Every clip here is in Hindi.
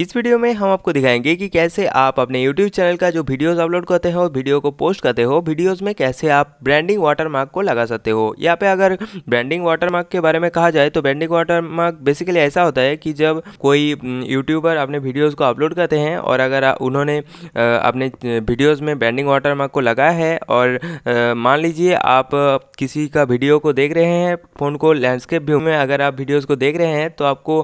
इस वीडियो में हम आपको दिखाएंगे कि कैसे आप अपने YouTube चैनल का जो वीडियोस अपलोड करते हो वीडियो को पोस्ट करते हो वीडियोस में कैसे आप ब्रांडिंग वाटरमार्क को लगा सकते हो यहाँ पे अगर ब्रांडिंग वाटरमार्क के बारे में कहा जाए तो ब्रांडिंग वाटरमार्क बेसिकली ऐसा होता है कि जब कोई यूट्यूबर हम्म, अपने वीडियोज़ को अपलोड करते हैं और अगर उन्होंने अपने वीडियोज़ में ब्रांडिंग वाटरमार्क को लगाया है और मान लीजिए आप किसी का वीडियो को देख रहे हैं फ़ोन को लैंडस्केप व्यू में अगर आप वीडियोज़ को देख रहे हैं तो आपको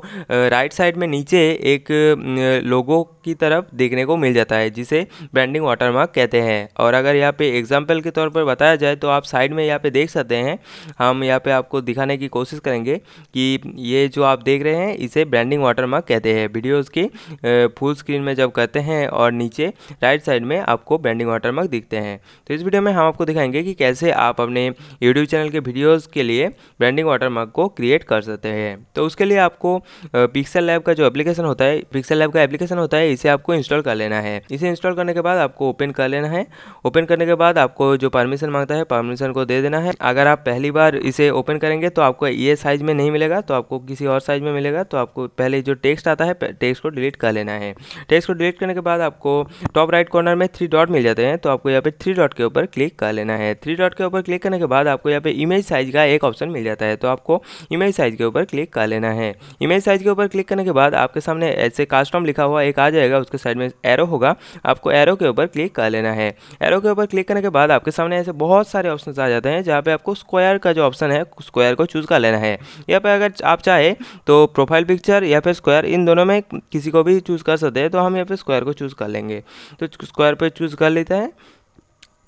राइट साइड में नीचे एक लोगों की तरफ देखने को मिल जाता है जिसे ब्रांडिंग वाटरमार्क कहते हैं और अगर यहाँ पे एग्जाम्पल के तौर पर बताया जाए तो आप साइड में यहाँ पे देख सकते हैं हम यहाँ पे आपको दिखाने की कोशिश करेंगे कि ये जो आप देख रहे हैं इसे ब्रांडिंग वाटरमार्क कहते हैं वीडियोज़ की फुल स्क्रीन में जब करते हैं और नीचे राइट साइड में आपको ब्रांडिंग वाटरमार्क दिखते हैं तो इस वीडियो में हम आपको दिखाएंगे कि कैसे आप अपने यूट्यूब चैनल के वीडियोज़ के लिए ब्रांडिंग वाटरमार्क को क्रिएट कर सकते हैं तो उसके लिए आपको पिक्सल लैब का जो एप्लीकेशन होता है पिक्सल लैब का एप्लीकेशन होता है इसे आपको इंस्टॉल कर लेना है इसे इंस्टॉल करने के बाद आपको ओपन कर लेना है ओपन करने के बाद आपको जो परमिशन मांगता है परमिशन को दे देना है अगर आप पहली बार इसे ओपन करेंगे तो आपको ये साइज में नहीं मिलेगा तो आपको किसी और साइज में मिलेगा तो आपको पहले जो टेक्स्ट आता है टेक्स्ट को डिलीट कर लेना है टेक्स्ट को डिलीट करने के बाद आपको टॉप राइट कॉर्नर में थ्री डॉट मिल जाते हैं तो आपको यहाँ पे थ्री डॉट के ऊपर क्लिक कर लेना है थ्री डॉट के ऊपर क्लिक करने के बाद आपको यहाँ पे इमेज साइज का एक ऑप्शन मिल जाता है तो आपको इमेज साइज के ऊपर क्लिक कर लेना है इमेज साइज के ऊपर क्लिक करने के बाद आपके सामने ऐसे कास्टम लिखा हुआ एक आ जाएगा रहेगा उसके साइड में एरो होगा आपको एरो के ऊपर क्लिक कर लेना है एरो के ऊपर क्लिक करने के बाद आपके सामने ऐसे बहुत सारे ऑप्शन आ जाते हैं जहाँ पे आपको स्क्वायर का जो ऑप्शन है स्क्वायर को चूज़ कर लेना है तो या फिर अगर आप चाहे तो प्रोफाइल पिक्चर या फिर स्क्वायर इन दोनों में किसी को भी चूज़ कर सकते हैं तो हम यहाँ पर स्क्वायर को चूज़ कर लेंगे तो स्क्वायर पर चूज़ कर लेते हैं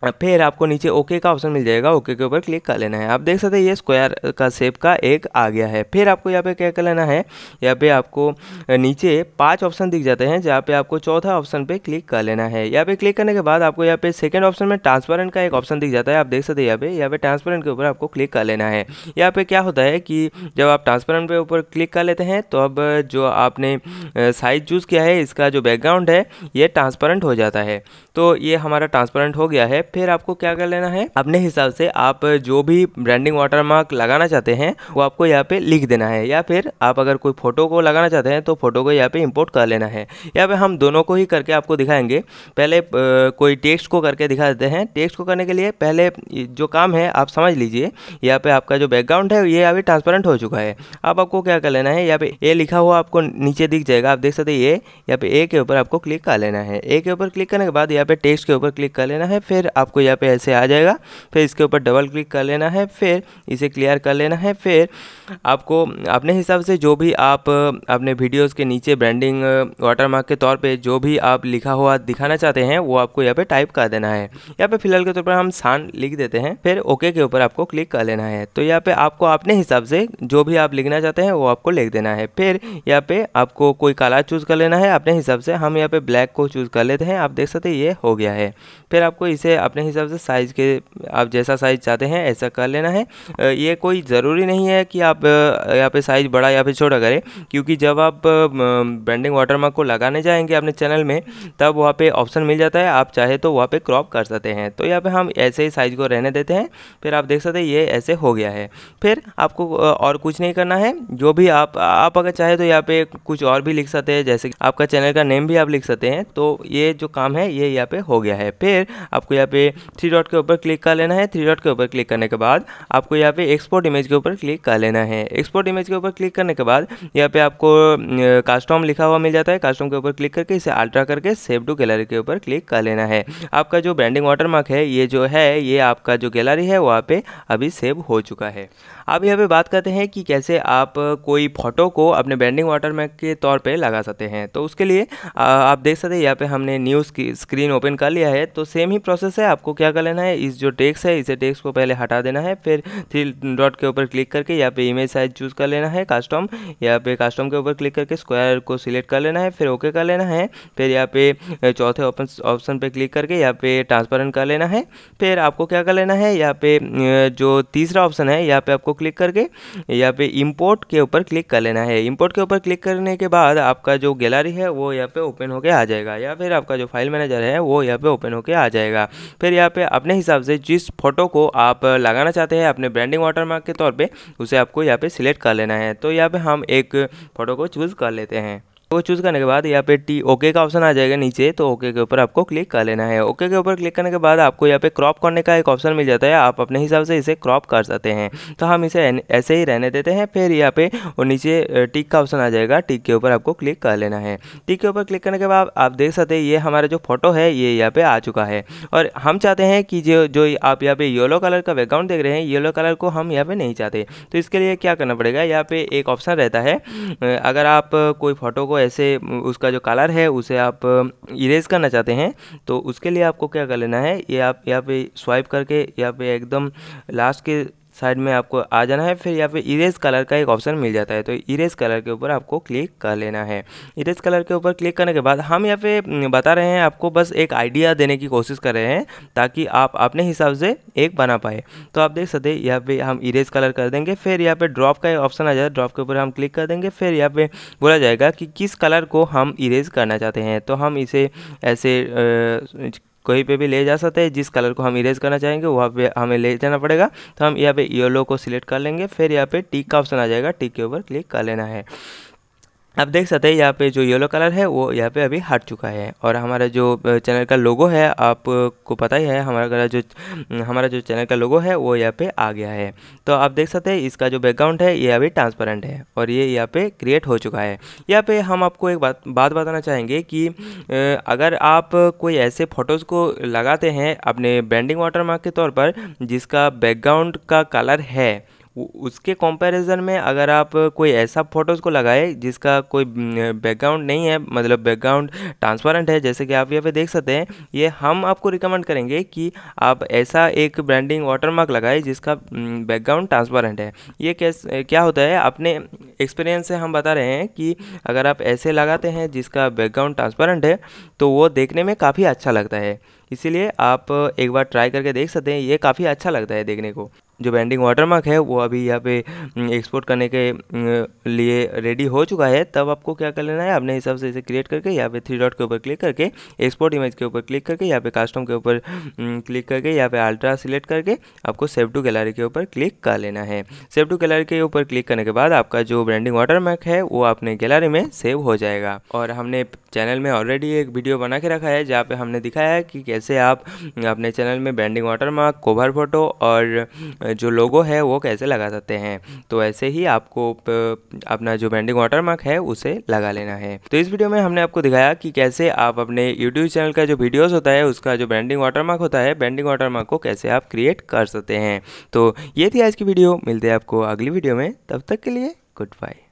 फिर आपको नीचे ओके का ऑप्शन मिल जाएगा ओके के ऊपर क्लिक कर लेना है आप देख सकते हैं ये स्क्वायर का शेप का एक आ गया है फिर आपको यहाँ पे क्या कर लेना है यहाँ पे आपको नीचे पांच ऑप्शन दिख जाते हैं जहाँ पे आपको चौथा ऑप्शन पे क्लिक कर लेना है यहाँ पे क्लिक करने के बाद आपको यहाँ पे सेकेंड ऑप्शन में ट्रांसपेरेंट का एक ऑप्शन दिख जाता है आप देख सकते हैं यहाँ पे यहाँ पे ट्रांसपेरेंट के ऊपर आपको क्लिक कर लेना है यहाँ पे क्या होता है कि जब आप ट्रांसपेरेंट के ऊपर क्लिक कर लेते हैं तो अब जो आपने साइज चूज़ किया है इसका जो बैकग्राउंड है ये ट्रांसपेरेंट हो जाता है तो ये हमारा ट्रांसपेरेंट हो गया है फिर आपको क्या कर लेना है अपने हिसाब से आप जो भी ब्रांडिंग वाटरमार्क लगाना चाहते हैं वो आपको यहाँ पे लिख देना है या फिर आप अगर कोई फोटो को लगाना चाहते हैं तो फोटो को यहाँ पे इंपोर्ट कर लेना है या फिर हम दोनों को ही करके आपको दिखाएंगे पहले कोई टेक्स्ट को करके दिखा देते हैं टेक्स्ट को करने के लिए पहले जो काम है आप समझ लीजिए यहाँ पे आपका जो बैकग्राउंड है ये अभी ट्रांसपेरेंट हो चुका है अब आपको क्या कर लेना है यहाँ पे ए लिखा हुआ आपको नीचे दिख जाएगा आप देख सकते हैं ये यहाँ पे ए के ऊपर आपको क्लिक कर लेना है ए के ऊपर क्लिक करने के बाद यहाँ पे टेक्स्ट के ऊपर क्लिक कर लेना है फिर आपको यहाँ पे ऐसे आ जाएगा फिर इसके ऊपर डबल क्लिक कर लेना है फिर इसे क्लियर कर लेना है फिर आपको अपने हिसाब से जो भी आप अपने वीडियोस के नीचे ब्रांडिंग वाटरमार्क के तौर पे जो भी आप लिखा हुआ दिखाना चाहते हैं वो आपको यहाँ पे टाइप कर देना है यहाँ पे फिलहाल के तौर पर हम सान लिख देते हैं फिर ओके के ऊपर आपको क्लिक कर लेना है तो यहाँ पे आपको अपने हिसाब से जो भी आप लिखना चाहते हैं वो आपको लिख देना है फिर यहाँ पे आपको कोई काला चूज़ कर लेना है अपने हिसाब से हम यहाँ पे ब्लैक को चूज़ कर लेते हैं आप देख सकते हैं ये हो गया है फिर आपको इसे अपने हिसाब से साइज़ के आप जैसा साइज़ चाहते हैं ऐसा कर लेना है ये कोई ज़रूरी नहीं है कि आप यहाँ पे साइज़ बड़ा या फिर छोटा करें क्योंकि जब आप ब्रांडिंग वाटरमार्क को लगाने जाएंगे अपने चैनल में तब वहाँ पे ऑप्शन मिल जाता है आप चाहे तो वहाँ पे क्रॉप कर सकते हैं तो यहाँ पे हम ऐसे ही साइज़ को रहने देते हैं फिर आप देख सकते हैं ये ऐसे हो गया है फिर आपको और कुछ नहीं करना है जो भी आप आप अगर चाहे तो यहाँ पर कुछ और भी लिख सकते हैं जैसे आपका चैनल का नेम भी आप लिख सकते हैं तो ये जो काम है ये यहाँ पर हो गया है फिर आपको यहाँ पर पे थ्री डॉट के ऊपर क्लिक कर लेना है थ्री डॉट के ऊपर क्लिक करने के बाद आपको यहाँ पे एक्सपोर्ट इमेज के ऊपर क्लिक कर लेना है एक्सपोर्ट इमेज के ऊपर क्लिक करने के बाद यहाँ पे आपको कास्टॉम लिखा हुआ मिल जाता है कास्टॉम के ऊपर क्लिक करके इसे अल्ट्रा करके सेव टू गैलरी के ऊपर क्लिक कर लेना है आपका जो ब्रांडिंग वाटरमार्क है ये जो है ये आपका जो गैलरी है वहाँ पे अभी सेव हो चुका है अब यहाँ पे बात करते हैं कि कैसे आप कोई फोटो को अपने ब्रांडिंग वाटरमार्क के तौर पर लगा सकते हैं तो उसके लिए आप देख सकते हैं यहाँ पे हमने न्यू स्क्रीन ओपन कर लिया है तो सेम ही प्रोसेस है आपको क्या कर लेना है इस जो टेक्स है इसे टेक्स को पहले हटा देना है फिर थ्री डॉट के ऊपर क्लिक करके यहाँ पे इमेज साइज चूज़ कर लेना है कास्टम यहाँ पे कास्टम के ऊपर क्लिक करके स्क्वायर को सिलेक्ट कर लेना है फिर ओके कर लेना है फिर यहाँ पे चौथे ऑप्शन ऑप्शन क्लिक करके यहाँ पे ट्रांसपेरेंट कर लेना है फिर आपको क्या कर लेना है यहाँ पे जो तीसरा ऑप्शन है यहाँ पे आपको क्लिक करके यहाँ पे इम्पोर्ट के ऊपर क्लिक कर लेना है इम्पोर्ट के ऊपर क्लिक करने के बाद आपका जो गैलरी है वो यहाँ पे ओपन होके आ जाएगा या फिर आपका जो फाइल मैनेजर है वो यहाँ पे ओपन होके आ जाएगा फिर यहाँ पे अपने हिसाब से जिस फोटो को आप लगाना चाहते हैं अपने ब्रांडिंग वाटरमार्क के तौर पर उसे आपको यहाँ पर सिलेक्ट कर लेना है तो यहाँ पर हम एक फ़ोटो को चूज़ कर लेते हैं वो चूज़ करने के बाद यहाँ पे टी ओके का ऑप्शन आ जाएगा नीचे तो ओके के ऊपर आपको क्लिक कर लेना है ओके के ऊपर क्लिक करने के बाद आपको यहाँ पे क्रॉप करने का एक ऑप्शन मिल जाता है आप अपने हिसाब से इसे क्रॉप कर सकते हैं तो हम इसे ऐसे ही रहने देते हैं फिर यहाँ पे और नीचे टिक का ऑप्शन आ जाएगा टिक के ऊपर आपको क्लिक कर लेना है टिक के ऊपर क्लिक करने के बाद आप देख सकते हैं ये हमारा जो फोटो है ये यहाँ पे आ चुका है और हम चाहते हैं कि जो जो आप यहाँ पे येलो कलर का बैकग्राउंड देख रहे हैं येलो कलर को हम यहाँ पे नहीं चाहते तो इसके लिए क्या करना पड़ेगा यहाँ पे एक ऑप्शन रहता है अगर आप कोई फोटो को ऐसे उसका जो कलर है उसे आप इरेज करना चाहते हैं तो उसके लिए आपको क्या कर लेना है ये आप यहाँ पे स्वाइप करके यहाँ पे एकदम लास्ट के साइड में आपको आ जाना है फिर यहाँ पे इरेज कलर का एक ऑप्शन मिल जाता है तो इरेज कलर के ऊपर आपको क्लिक कर लेना है इरेज कलर के ऊपर क्लिक करने के बाद हम यहाँ पे हम्म, बता रहे हैं आपको बस एक आइडिया देने की कोशिश कर रहे हैं ताकि आप अपने हिसाब से एक बना पाए तो आप देख सकते यहाँ पे हम इरेज कलर कर देंगे फिर यहाँ पे ड्रॉप का एक ऑप्शन आ जाएगा ड्रॉप के ऊपर हम क्लिक कर देंगे फिर यहाँ पे बोला जाएगा कि किस कलर को हम इरेज करना चाहते हैं तो हम इसे ऐसे कहीं पे भी ले जा सकते हैं जिस कलर को हम इरेज करना चाहेंगे वहाँ पे हमें ले जाना पड़ेगा तो हम यहाँ पे येलो को सिलेक्ट कर लेंगे फिर यहाँ पे टिक का ऑप्शन आ जाएगा टिक के ऊपर क्लिक कर लेना है आप देख सकते हैं यहाँ पे जो येलो कलर है वो यहाँ पे अभी हट चुका है और हमारा जो चैनल का लोगो है आपको पता ही है हमारा जो हमारा जो चैनल का लोगो है वो यहाँ पे आ गया है तो आप देख सकते हैं इसका जो बैकग्राउंड है ये अभी ट्रांसपेरेंट है और ये यहाँ पे क्रिएट हो चुका है यहाँ पे हम आपको एक बात बात बताना चाहेंगे कि अगर आप कोई ऐसे फ़ोटोज़ को लगाते हैं अपने ब्रांडिंग वाटर मार्क के तौर पर जिसका बैकग्राउंड का कलर है उसके कंपैरिजन में अगर आप कोई ऐसा फ़ोटोज़ को लगाए जिसका कोई बैकग्राउंड नहीं है मतलब बैकग्राउंड ट्रांसपेरेंट है जैसे कि आप यहाँ पे देख सकते हैं ये हम आपको रिकमेंड करेंगे कि आप ऐसा एक ब्रांडिंग वाटरमार्क लगाए जिसका बैकग्राउंड ट्रांसपेरेंट है ये कैस क्या होता है अपने एक्सपीरियंस से हम बता रहे हैं कि अगर आप ऐसे लगाते हैं जिसका बैकग्राउंड ट्रांसपेरेंट है तो वो देखने में काफ़ी अच्छा लगता है इसीलिए आप एक बार ट्राई करके देख सकते हैं ये काफ़ी अच्छा लगता है देखने को जो बैंडिंग वाटरमार्क है वो अभी यहाँ पे एक्सपोर्ट हम्म, करने के हम्म, लिए रेडी हो चुका है तब आपको क्या कर लेना है अपने हिसाब से इसे क्रिएट करके यहाँ पे थ्री डॉट के ऊपर क्लिक करके एक्सपोर्ट इमेज के ऊपर क्लिक करके यहाँ पे कास्टम के ऊपर क्लिक हम्म, करके यहाँ पे अल्ट्रा सिलेक्ट करके आपको सेव टू गैलरी के ऊपर क्लिक कर लेना है सेव टू गैलरी के ऊपर क्लिक करने के बाद आपका जो ब्रांडिंग वाटरमार्क है वो अपने गैलरी में सेव हो जाएगा और हमने चैनल में ऑलरेडी एक वीडियो बना के रखा है जहाँ पे हमने दिखाया है कि कैसे आप अपने चैनल में branding water mark cover photo और जो लोगो है वो कैसे लगा सकते हैं तो ऐसे ही आपको अपना जो बैंडिंग वाटर मार्क है उसे लगा लेना है तो इस वीडियो में हमने आपको दिखाया कि कैसे आप अपने यूट्यूब चैनल का जो वीडियोज़ होता है उसका जो बैंडिंग वाटर मार्क होता है बैंडिंग वाटर मार्क को कैसे आप क्रिएट कर सकते हैं तो ये थी आज की वीडियो मिलते हैं आपको अगली वीडियो में तब तक के लिए गुड बाय